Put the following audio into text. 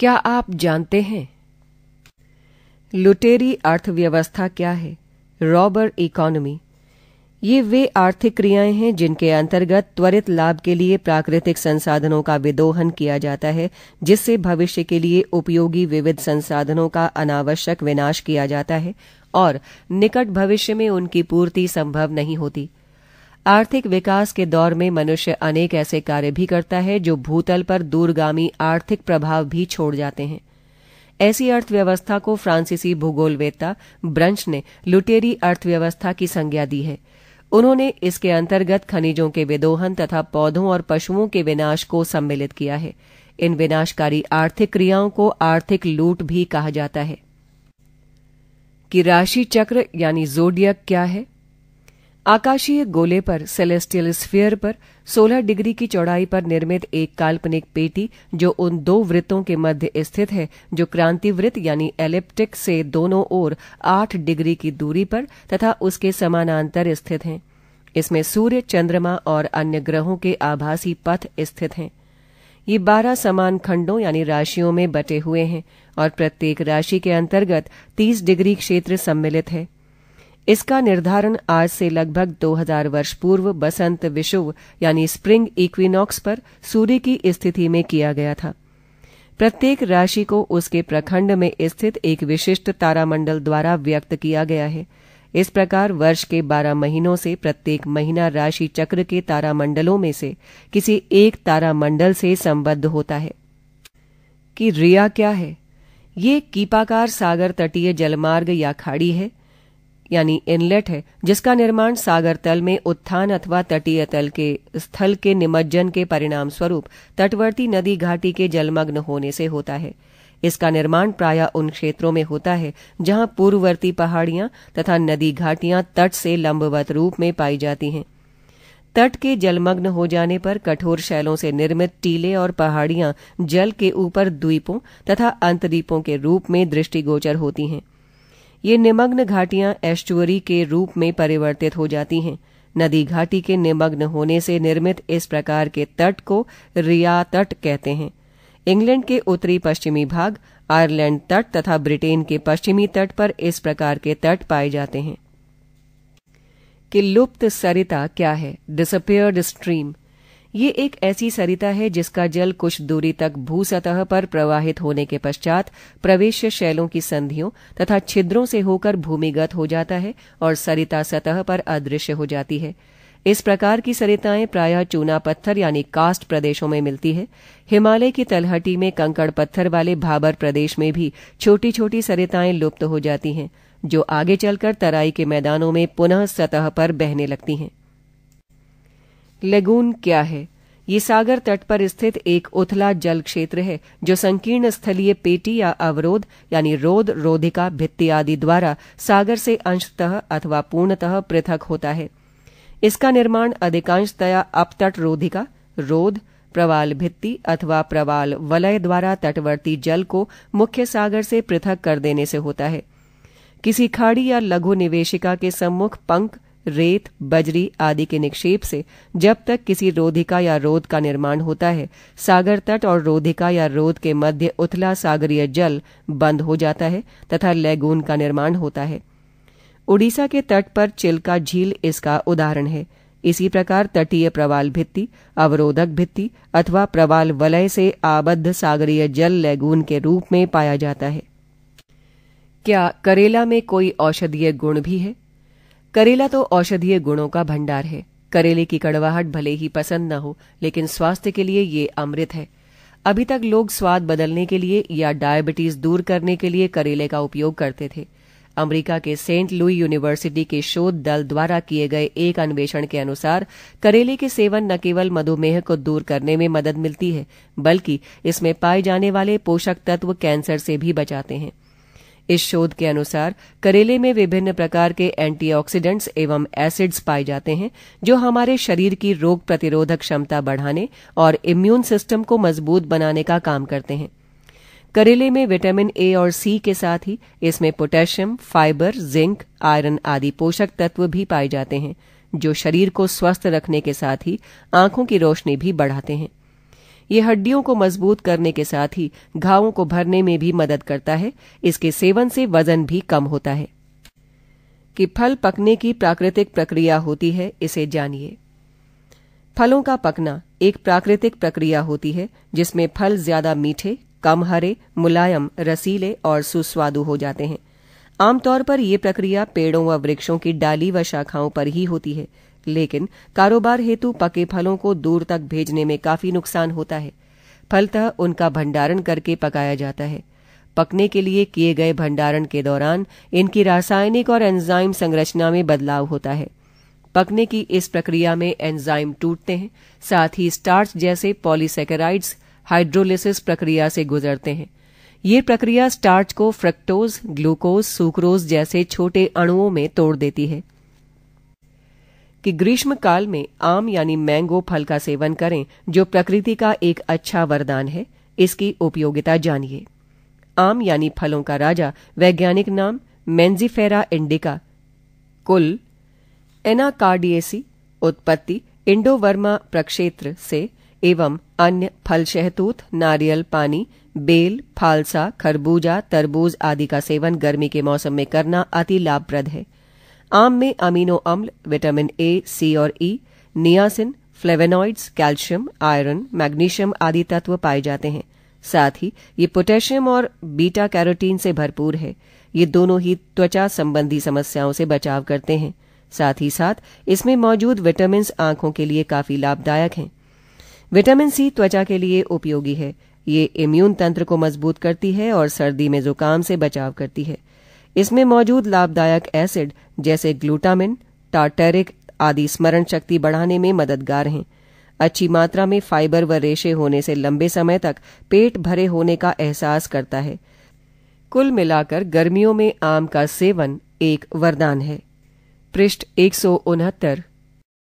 क्या आप जानते हैं लुटेरी अर्थव्यवस्था क्या है रॉबर इकोनॉमी ये वे आर्थिक क्रियाएं हैं जिनके अंतर्गत त्वरित लाभ के लिए प्राकृतिक संसाधनों का विदोहन किया जाता है जिससे भविष्य के लिए उपयोगी विविध संसाधनों का अनावश्यक विनाश किया जाता है और निकट भविष्य में उनकी पूर्ति संभव नहीं होती आर्थिक विकास के दौर में मनुष्य अनेक ऐसे कार्य भी करता है जो भूतल पर दूरगामी आर्थिक प्रभाव भी छोड़ जाते हैं ऐसी अर्थव्यवस्था को फ्रांसीसी भूगोलवेत्ता ब्रंच ने लुटेरी अर्थव्यवस्था की संज्ञा दी है उन्होंने इसके अंतर्गत खनिजों के विदोहन तथा पौधों और पशुओं के विनाश को सम्मिलित किया है इन विनाशकारी आर्थिक क्रियाओं को आर्थिक लूट भी कहा जाता है कि राशि चक्र यानी जोडियक क्या है आकाशीय गोले पर सेलेस्टियल स्फीयर पर 16 डिग्री की चौड़ाई पर निर्मित एक काल्पनिक पेटी जो उन दो वृत्तों के मध्य स्थित है जो क्रांति वृत्त यानी एलिप्टिक से दोनों ओर 8 डिग्री की दूरी पर तथा उसके समानांतर स्थित हैं इसमें सूर्य चंद्रमा और अन्य ग्रहों के आभासी पथ स्थित हैं ये बारह समान खंडों यानी राशियों में बटे हुए हैं और प्रत्येक राशि के अंतर्गत तीस डिग्री क्षेत्र सम्मिलित है इसका निर्धारण आज से लगभग 2000 वर्ष पूर्व बसंत विषुव यानी स्प्रिंग इक्विनॉक्स पर सूर्य की स्थिति में किया गया था प्रत्येक राशि को उसके प्रखंड में स्थित एक विशिष्ट तारामंडल द्वारा व्यक्त किया गया है इस प्रकार वर्ष के 12 महीनों से प्रत्येक महीना राशि चक्र के तारामंडलों में से किसी एक तारामंडल से संबद्ध होता है कि रिया क्या है ये कीपाकार सागर तटीय जलमार्ग या खाड़ी है यानी इनलेट है जिसका निर्माण सागर तल में उत्थान अथवा तटीय तल के स्थल के निमज्जन के परिणाम स्वरूप तटवर्ती नदी घाटी के जलमग्न होने से होता है इसका निर्माण प्राय उन क्षेत्रों में होता है जहां पूर्ववर्ती पहाड़ियां तथा नदी घाटियां तट से लंबवत रूप में पाई जाती हैं तट के जलमग्न हो जाने पर कठोर शैलों से निर्मित टीले और पहाड़ियां जल के ऊपर द्वीपों तथा अंतरीपों के रूप में दृष्टिगोचर होती हैं ये निमग्न घाटियां एस्टुअरी के रूप में परिवर्तित हो जाती हैं नदी घाटी के निमग्न होने से निर्मित इस प्रकार के तट को रिया तट कहते हैं इंग्लैंड के उत्तरी पश्चिमी भाग आयरलैंड तट तथा ब्रिटेन के पश्चिमी तट पर इस प्रकार के तट पाए जाते हैं कि लुप्त सरिता क्या है डिसअपियर्ड स्ट्रीम ये एक ऐसी सरिता है जिसका जल कुछ दूरी तक भू सतह पर प्रवाहित होने के पश्चात प्रवेश शैलों की संधियों तथा छिद्रों से होकर भूमिगत हो जाता है और सरिता सतह पर अदृश्य हो जाती है इस प्रकार की सरिताएं प्रायः चूना पत्थर यानी कास्ट प्रदेशों में मिलती है हिमालय की तलहटी में कंकड़ पत्थर वाले भाबर प्रदेश में भी छोटी छोटी सरिताएं लुप्त हो जाती हैं जो आगे चलकर तराई के मैदानों में पुनः सतह पर बहने लगती हैं लेगून क्या है ये सागर तट पर स्थित एक उथला जल क्षेत्र है जो संकीर्ण स्थलीय पेटी या अवरोध यानी रोध रोधिका भित्ति आदि द्वारा सागर से अंशतः अथवा पूर्णतः पृथक होता है इसका निर्माण अधिकांशतया अपतट रोधिका रोध प्रवाल भित्ति अथवा प्रवाल वलय द्वारा तटवर्ती जल को मुख्य सागर से पृथक कर देने से होता है किसी खाड़ी या लघु निवेशिका के सम्मुख पंख रेत बजरी आदि के निक्षेप से जब तक किसी रोधिका या रोध का निर्माण होता है सागर तट और रोधिका या रोध के मध्य उथला सागरीय जल बंद हो जाता है तथा लैगून का निर्माण होता है उड़ीसा के तट पर चिल्का झील इसका उदाहरण है इसी प्रकार तटीय प्रवाल भित्ति अवरोधक भित्ति अथवा प्रवाल वलय से आबद्ध सागरीय जल लैगून के रूप में पाया जाता है क्या करेला में कोई औषधीय गुण भी है करेला तो औषधीय गुणों का भंडार है करेले की कड़वाहट भले ही पसंद न हो लेकिन स्वास्थ्य के लिए ये अमृत है अभी तक लोग स्वाद बदलने के लिए या डायबिटीज दूर करने के लिए करेले का उपयोग करते थे अमेरिका के सेंट लुई यूनिवर्सिटी के शोध दल द्वारा किए गए एक अन्वेषण के अनुसार करेले के सेवन न केवल मधुमेह को दूर करने में मदद मिलती है बल्कि इसमें पाए जाने वाले पोषक तत्व कैंसर से भी बचाते हैं इस शोध के अनुसार करेले में विभिन्न प्रकार के एंटीऑक्सीडेंट्स एवं एसिड्स पाए जाते हैं जो हमारे शरीर की रोग प्रतिरोधक क्षमता बढ़ाने और इम्यून सिस्टम को मजबूत बनाने का काम करते हैं करेले में विटामिन ए और सी के साथ ही इसमें पोटेशियम फाइबर जिंक आयरन आदि पोषक तत्व भी पाए जाते हैं जो शरीर को स्वस्थ रखने के साथ ही आंखों की रोशनी भी बढ़ाते हैं ये हड्डियों को मजबूत करने के साथ ही घावों को भरने में भी मदद करता है इसके सेवन से वजन भी कम होता है कि फल पकने की प्राकृतिक प्रक्रिया होती है इसे जानिए फलों का पकना एक प्राकृतिक प्रक्रिया होती है जिसमें फल ज्यादा मीठे कम हरे मुलायम रसीले और सुस्वादु हो जाते हैं आमतौर पर यह प्रक्रिया पेड़ों व वृक्षों की डाली व शाखाओं पर ही होती है लेकिन कारोबार हेतु पके फलों को दूर तक भेजने में काफी नुकसान होता है फलतः उनका भंडारण करके पकाया जाता है पकने के लिए किए गए भंडारण के दौरान इनकी रासायनिक और एंजाइम संरचना में बदलाव होता है पकने की इस प्रक्रिया में एंजाइम टूटते हैं साथ ही स्टार्च जैसे पॉलीसेकेराइड्स हाइड्रोलिसिस प्रक्रिया से गुजरते हैं ये प्रक्रिया स्टार्च को फ्रक्टोज ग्लूकोज सुक्रोज जैसे छोटे अणुओं में तोड़ देती है कि ग्रीष्म काल में आम यानी मैंगो फल का सेवन करें जो प्रकृति का एक अच्छा वरदान है इसकी उपयोगिता जानिए आम यानी फलों का राजा वैज्ञानिक नाम मेन्जीफेरा इंडिका कुल एनाकार्डियसी उत्पत्ति इंडोवर्मा प्रक्षेत्र से एवं अन्य फल शहतूत नारियल पानी बेल फालसा खरबूजा तरबूज आदि का सेवन गर्मी के मौसम में करना अति लाभप्रद है आम में अमीनो अम्ल विटामिन ए सी और E e, niacin flavonoids calcium iron magnesium आदि तत्व पाए जाते हैं साथ ही ये पोटेशियम और बीटा कैरोटीन से भरपूर है ये दोनों ही त्वचा संबंधी समस्याओं से बचाव करते हैं साथ ही साथ इसमें मौजूद विटामिन आंखों के लिए काफी लाभदायक हैं विटामिन सी त्वचा के लिए उपयोगी है ये इम्यून तंत्र को मजबूत करती है और सर्दी में जुकाम से बचाव करती है इसमें मौजूद लाभदायक एसिड जैसे ग्लूटामिन टार्टेरिक आदि स्मरण शक्ति बढ़ाने में मददगार हैं अच्छी मात्रा में फाइबर व रेशे होने से लंबे समय तक पेट भरे होने का एहसास करता है कुल मिलाकर गर्मियों में आम का सेवन एक वरदान है पृष्ठ एक